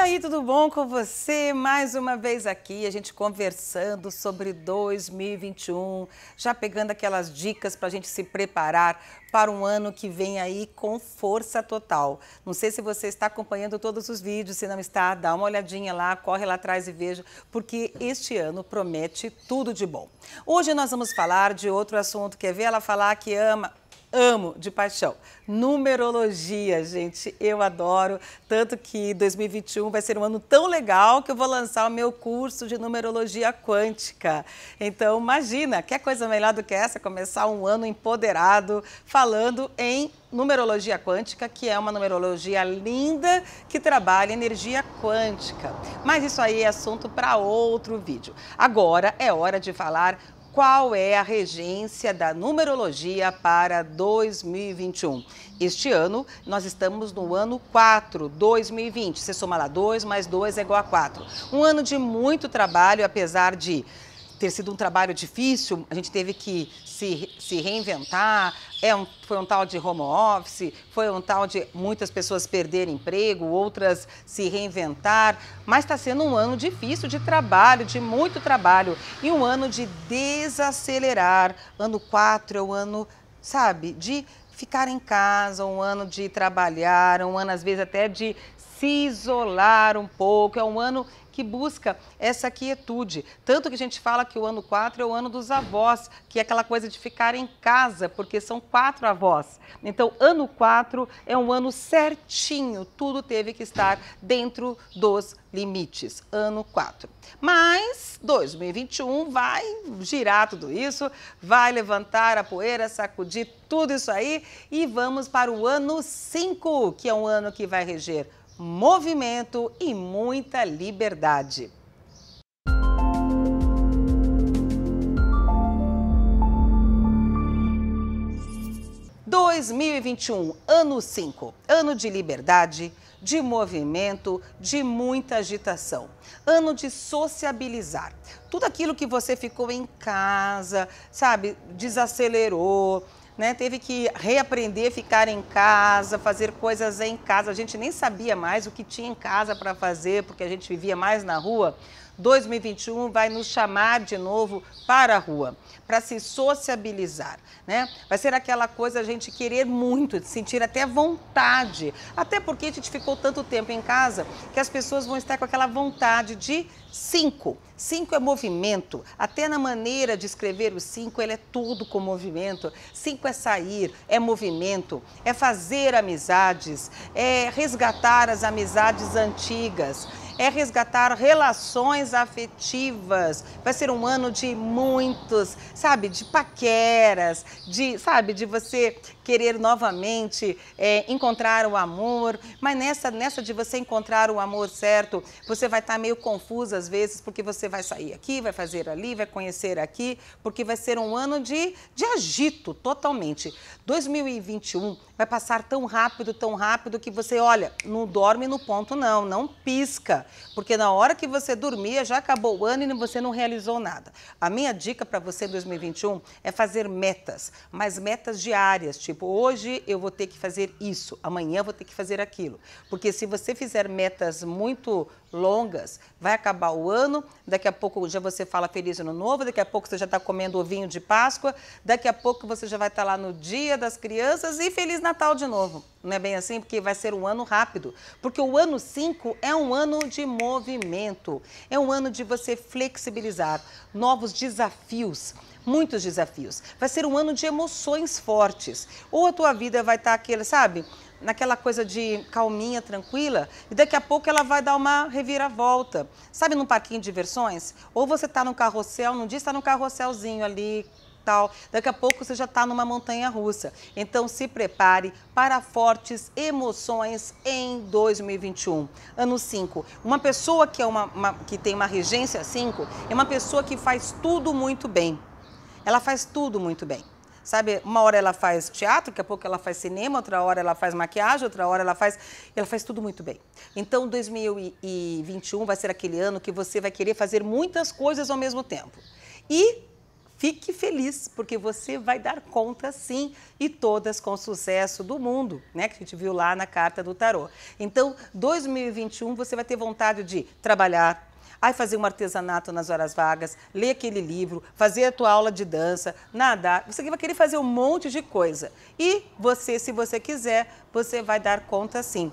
aí, tudo bom com você? Mais uma vez aqui, a gente conversando sobre 2021, já pegando aquelas dicas para a gente se preparar para um ano que vem aí com força total. Não sei se você está acompanhando todos os vídeos, se não está, dá uma olhadinha lá, corre lá atrás e veja, porque este ano promete tudo de bom. Hoje nós vamos falar de outro assunto, quer ver ela falar que ama, amo de paixão. Numerologia, gente, eu adoro. Tanto que 2021 vai ser um ano tão legal que eu vou lançar o meu curso de numerologia quântica. Então, imagina, que coisa melhor do que essa? Começar um ano empoderado falando em numerologia quântica, que é uma numerologia linda que trabalha energia quântica. Mas isso aí é assunto para outro vídeo. Agora é hora de falar qual é a regência da numerologia para 2021. Este ano, nós estamos no ano 4, 2020. Você soma lá 2 mais 2 é igual a 4. Um ano de muito trabalho, apesar de ter sido um trabalho difícil, a gente teve que se, se reinventar, é um, foi um tal de home office, foi um tal de muitas pessoas perderem emprego, outras se reinventar, mas está sendo um ano difícil de trabalho, de muito trabalho, e um ano de desacelerar. Ano 4 é o ano, sabe, de ficar em casa, um ano de trabalhar, um ano às vezes até de se isolar um pouco, é um ano que busca essa quietude. Tanto que a gente fala que o ano 4 é o ano dos avós, que é aquela coisa de ficar em casa, porque são quatro avós. Então, ano 4 é um ano certinho, tudo teve que estar dentro dos limites, ano 4. Mas 2021 vai girar tudo isso, vai levantar a poeira, sacudir tudo isso aí e vamos para o ano 5, que é um ano que vai reger movimento e muita liberdade. ...2021, ano 5, ano de liberdade, de movimento, de muita agitação. Ano de sociabilizar. Tudo aquilo que você ficou em casa, sabe, desacelerou, né, teve que reaprender ficar em casa, fazer coisas em casa. A gente nem sabia mais o que tinha em casa para fazer, porque a gente vivia mais na rua. 2021 vai nos chamar de novo para a rua, para se sociabilizar, né? Vai ser aquela coisa a gente querer muito, sentir até vontade, até porque a gente ficou tanto tempo em casa que as pessoas vão estar com aquela vontade de cinco. Cinco é movimento, até na maneira de escrever o cinco, ele é tudo com movimento. Cinco é sair, é movimento, é fazer amizades, é resgatar as amizades antigas, é resgatar relações afetivas. Vai ser um ano de muitos, sabe, de paqueras, de, sabe, de você querer novamente é, encontrar o amor, mas nessa, nessa de você encontrar o amor certo, você vai estar tá meio confusa às vezes, porque você vai sair aqui, vai fazer ali, vai conhecer aqui, porque vai ser um ano de, de agito totalmente. 2021 vai passar tão rápido, tão rápido que você, olha, não dorme no ponto não, não pisca porque na hora que você dormia já acabou o ano e você não realizou nada. A minha dica para você 2021 é fazer metas, mas metas diárias, tipo hoje eu vou ter que fazer isso, amanhã eu vou ter que fazer aquilo. Porque se você fizer metas muito longas, vai acabar o ano, daqui a pouco já você fala feliz ano novo, daqui a pouco você já está comendo ovinho de Páscoa, daqui a pouco você já vai estar tá lá no dia das crianças e feliz Natal de novo não é bem assim? Porque vai ser um ano rápido. Porque o ano 5 é um ano de movimento, é um ano de você flexibilizar novos desafios. Muitos desafios. Vai ser um ano de emoções fortes. Ou a tua vida vai estar tá aquele, sabe? naquela coisa de calminha, tranquila, e daqui a pouco ela vai dar uma reviravolta. Sabe num parquinho de diversões? Ou você está no carrossel, tá num dia está no carrosselzinho ali, Daqui a pouco você já está numa montanha russa. Então se prepare para fortes emoções em 2021. Ano 5. Uma pessoa que, é uma, uma que tem uma regência 5 é uma pessoa que faz tudo muito bem. Ela faz tudo muito bem. Sabe, uma hora ela faz teatro, daqui a pouco ela faz cinema, outra hora ela faz maquiagem, outra hora ela faz. Ela faz tudo muito bem. Então, 2021 vai ser aquele ano que você vai querer fazer muitas coisas ao mesmo tempo. E Fique feliz, porque você vai dar conta sim e todas com sucesso do mundo, né? Que a gente viu lá na carta do tarô. Então, 2021 você vai ter vontade de trabalhar, aí fazer um artesanato nas horas vagas, ler aquele livro, fazer a tua aula de dança, nadar. Você vai querer fazer um monte de coisa. E você, se você quiser, você vai dar conta sim.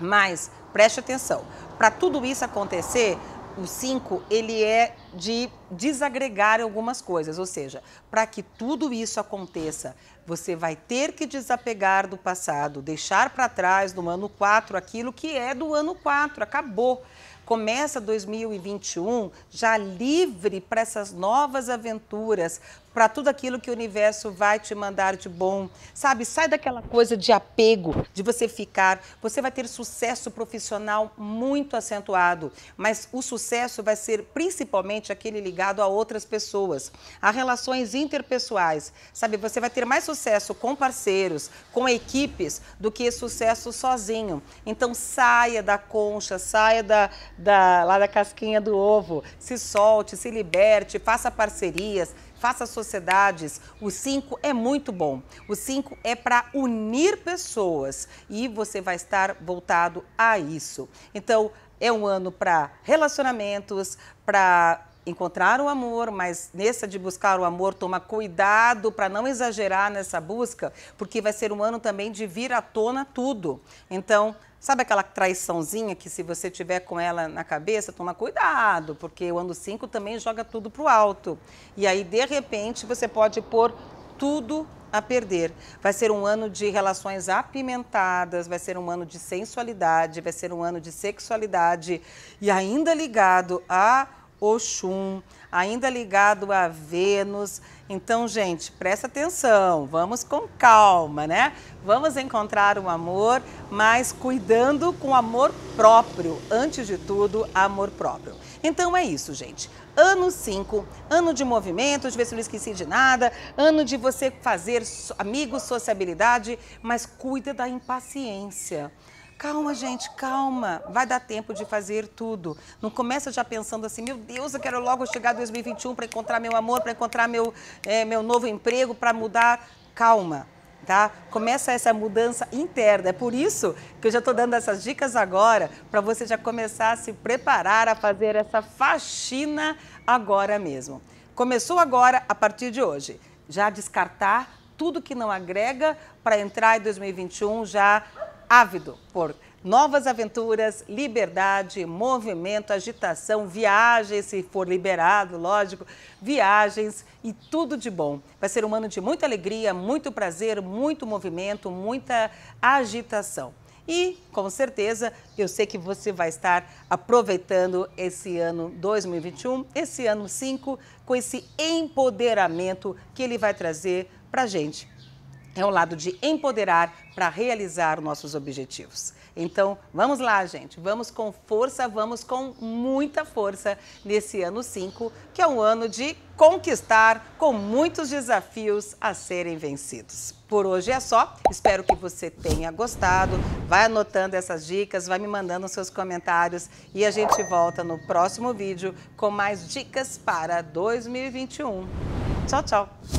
Mas preste atenção, para tudo isso acontecer, o 5, ele é de desagregar algumas coisas, ou seja, para que tudo isso aconteça, você vai ter que desapegar do passado, deixar para trás do ano 4 aquilo que é do ano 4, acabou. Começa 2021 já livre para essas novas aventuras, para tudo aquilo que o universo vai te mandar de bom. Sabe, sai daquela coisa de apego, de você ficar. Você vai ter sucesso profissional muito acentuado, mas o sucesso vai ser principalmente aquele ligado a outras pessoas, a relações interpessoais. Sabe, você vai ter mais sucesso com parceiros, com equipes, do que sucesso sozinho. Então saia da concha, saia da, da, lá da casquinha do ovo, se solte, se liberte, faça parcerias. Faça sociedades. O 5 é muito bom. O 5 é para unir pessoas e você vai estar voltado a isso. Então, é um ano para relacionamentos, para encontrar o amor, mas nessa de buscar o amor, toma cuidado para não exagerar nessa busca, porque vai ser um ano também de vir à tona tudo. Então, Sabe aquela traiçãozinha que se você tiver com ela na cabeça, toma cuidado, porque o ano 5 também joga tudo pro alto. E aí, de repente, você pode pôr tudo a perder. Vai ser um ano de relações apimentadas, vai ser um ano de sensualidade, vai ser um ano de sexualidade e ainda ligado a Oxum, ainda ligado a Vênus. Então, gente, presta atenção, vamos com calma, né? Vamos encontrar um amor, mas cuidando com amor próprio, antes de tudo, amor próprio. Então é isso, gente. Ano 5, ano de movimento, de ver se eu não esqueci de nada, ano de você fazer amigos, sociabilidade, mas cuida da impaciência. Calma, gente, calma. Vai dar tempo de fazer tudo. Não começa já pensando assim, meu Deus, eu quero logo chegar 2021 para encontrar meu amor, para encontrar meu, é, meu novo emprego, para mudar. Calma. Tá? Começa essa mudança interna. É por isso que eu já estou dando essas dicas agora, para você já começar a se preparar a fazer essa faxina agora mesmo. Começou agora, a partir de hoje. Já descartar tudo que não agrega para entrar em 2021 já ávido por novas aventuras, liberdade, movimento, agitação, viagens, se for liberado, lógico, viagens e tudo de bom. Vai ser um ano de muita alegria, muito prazer, muito movimento, muita agitação. E, com certeza, eu sei que você vai estar aproveitando esse ano 2021, esse ano 5, com esse empoderamento que ele vai trazer para gente é o lado de empoderar para realizar nossos objetivos. Então, vamos lá, gente. Vamos com força, vamos com muita força nesse ano 5, que é um ano de conquistar com muitos desafios a serem vencidos. Por hoje é só. Espero que você tenha gostado. Vai anotando essas dicas, vai me mandando seus comentários e a gente volta no próximo vídeo com mais dicas para 2021. Tchau, tchau.